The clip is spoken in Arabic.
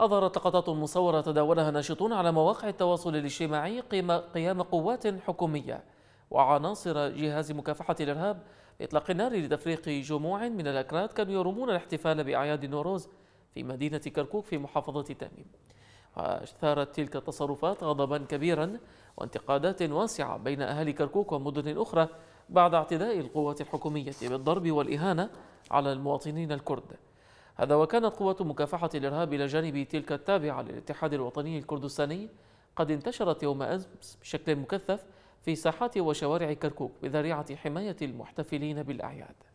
أظهرت لقطات مصورة تداولها ناشطون على مواقع التواصل الاجتماعي قيام قوات حكومية وعناصر جهاز مكافحة الإرهاب بإطلاق النار لتفريق جموع من الأكراد كانوا يرمون الاحتفال بأعياد نوروز في مدينة كركوك في محافظة تاميم وأثارت تلك التصرفات غضبا كبيرا وانتقادات واسعة بين أهالي كركوك ومدن أخرى بعد اعتداء القوات الحكومية بالضرب والإهانة على المواطنين الكرد هذا وكانت قوة مكافحة الإرهاب إلى جانب تلك التابعة للاتحاد الوطني الكردستاني قد انتشرت يوم أمس بشكل مكثف في ساحات وشوارع كركوك بذريعة حماية المحتفلين بالأعياد